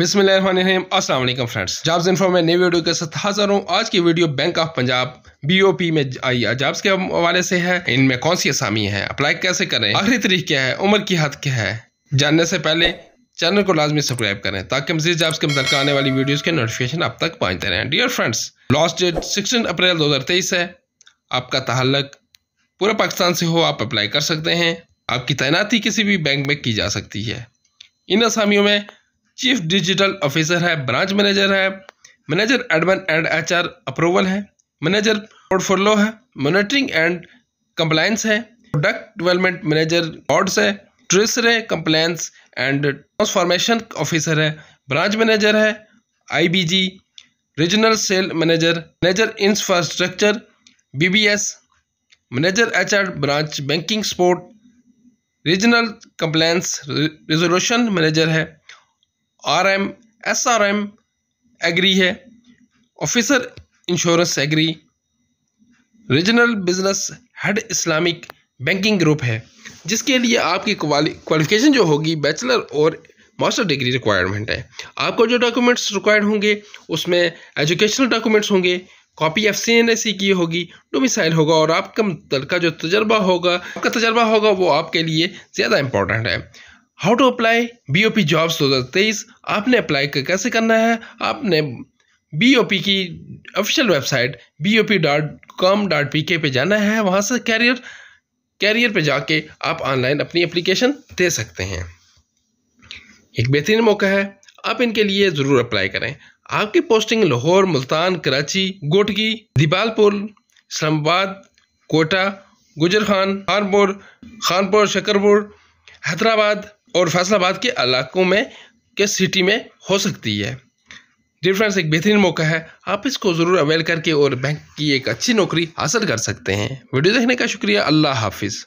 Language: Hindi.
बिसमीम असलम फ्रेंड्स जॉब्स इन्फो में नई वीडियो के साथ हाजिर हूँ आज की video bank of Punjab BOP में आई जॉब्स के हवाले से है इनमें कौन सी असामी है अप्लाई कैसे करें आखिरी तरीक क्या है उम्र की हद क्या है जानने से पहले चैनल को लाजमी सब्सक्राइब करें ताकि मजीद जॉब्स के मुतल आने वाली वीडियोज़ के नोटिफिकेशन आप तक पहुँचते रहें dear friends last date sixteen April दो हज़ार तेईस है आपका तहलक पूरे पाकिस्तान से हो आप अप्लाई कर सकते हैं आपकी तैनाती किसी भी बैंक में की जा सकती है इन असामियों में चीफ डिजिटल ऑफिसर है ब्रांच मैनेजर है manager admin and H approval है मैनेजर पोर्टफोलियो है मॉनिटरिंग एंड कंप्लायंस है प्रोडक्ट डेवलपमेंट मैनेजर ऑर्ड्स है treasury compliance and transformation officer है ब्रांच मैनेजर है IBG regional sale manager manager infrastructure BBS manager HR branch banking support regional compliance resolution manager है आरएम एसआरएम एग्री है officer insurance agri regional business head Islamic banking group है जिसके लिए आपकी क्वालिफिकेशन जो होगी बैचलर और मास्टर डिग्री रिक्वायरमेंट है आपको जो डॉक्यूमेंट्स रिक्वायर्ड होंगे उसमें एजुकेशनल डॉक्यूमेंट्स होंगे copy F C N S C की होगी डोमिसाइल होगा और आपका का जो तजर्बा होगा आपका तजर्बा होगा वो आपके लिए ज़्यादा इंपॉर्टेंट है how to apply B O P jobs दो हज़ार तेईस आपने अप्लाई कर कैसे करना है आपने बी ओ पी की official website B O P dot com dot P K पे जाना है वहाँ से कैरियर कैरियर पे जाके आप ऑनलाइन अपनी एप्लीकेशन दे सकते हैं एक बेहतरीन मौका है आप इनके लिए ज़रूर अप्लाई करें आपकी पोस्टिंग लाहौर मुल्तान कराची गोटगी दीपालपुर इस्लामाबाद कोटा गुजर खान खानपुर खानपुर शकरपुर हैदराबाद और फैसलाबाद के इलाकों में के सिटी में हो सकती है डियर फ्रेंड्स एक बेहतरीन मौका है आप इसको ज़रूर अवेल करके और बैंक की एक अच्छी नौकरी हासिल कर सकते हैं वीडियो देखने का शुक्रिया अल्लाह हाफिज़